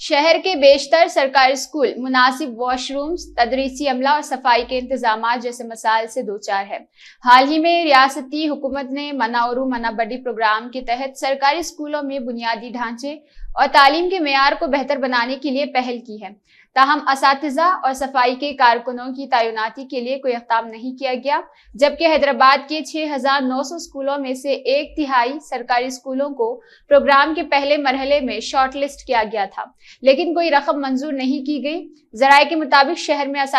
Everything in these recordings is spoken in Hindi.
शहर के बेशतर सरकारी स्कूल मुनासिब वॉशरूम्स तदरीसी अमला और सफाई के इंतजाम जैसे मसाइल से दो चार है हाल ही में रियासती हुकूमत ने मनाउरू मनाबडी प्रोग्राम के तहत सरकारी स्कूलों में बुनियादी ढांचे और तालीम के मैार को बेहतर बनाने के लिए पहल की है ताहम इस और सफाई के कारकुनों की तैनाती के लिए कोई अख्ताम नहीं किया गया जबकि हैदराबाद के हजार नौ सौ स्कूलों में से एक तिहाई सरकारी स्कूलों को प्रोग्राम के पहले मरहले में शॉर्टलिस्ट किया गया था लेकिन कोई रकम मंजूर नहीं की गई जराये के मुताबिक शहर में इस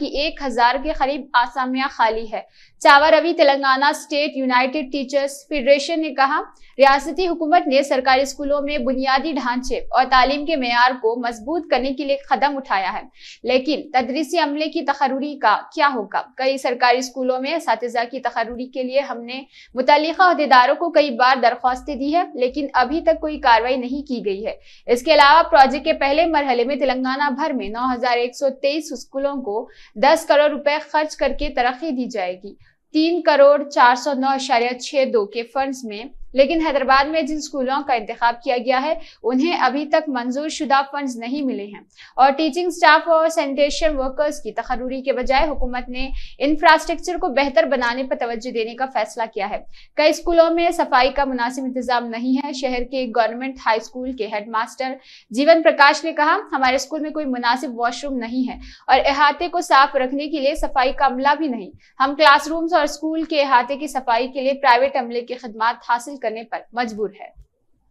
की एक हजार के करीब आसामिया खाली है चावर अभी Telangana state united teachers federation ने कहा रियासती हुकूमत ने सरकारी स्कूलों में बुनियादी ढांचे और तालीम के मैार को मजबूत करने के लिए कदम उठाया है लेकिन तदरीसी अमले की तकरूरी का क्या होगा कई सरकारी स्कूलों में इस की तकरूरी के लिए हमने मुतल अहदेदारों को कई बार दरख्वास्तें दी है लेकिन अभी तक कोई कार्रवाई नहीं की गई है इसके अलावा प्रोजेक्ट राज्य के पहले मरहले में तेलंगाना भर में 9,123 स्कूलों को 10 करोड़ रुपए खर्च करके तरक्की दी जाएगी तीन करोड़ चार सौ नौ दो के फंड्स में लेकिन हैदराबाद में जिन स्कूलों का इंतखब किया गया है उन्हें अभी तक मंजूर शुदा फंड नहीं मिले हैं और टीचिंग स्टाफ और सैनिटेशन वर्कर्स की तकरूरी के बजाय हुकूमत ने इंफ्रास्ट्रक्चर को बेहतर बनाने पर तोज्जो देने का फैसला किया है कई स्कूलों में सफाई का मुनासिब इंतजाम नहीं है शहर के गवर्नमेंट हाई स्कूल के हेड मास्टर जीवन प्रकाश ने कहा हमारे स्कूल में कोई मुनासिब वॉशरूम नहीं है और अहाते को साफ रखने के लिए सफाई का अमला भी नहीं हम क्लासरूम्स और स्कूल के अहाते की सफाई के लिए प्राइवेट अमले की खदमात हासिल करने पर मजबूर है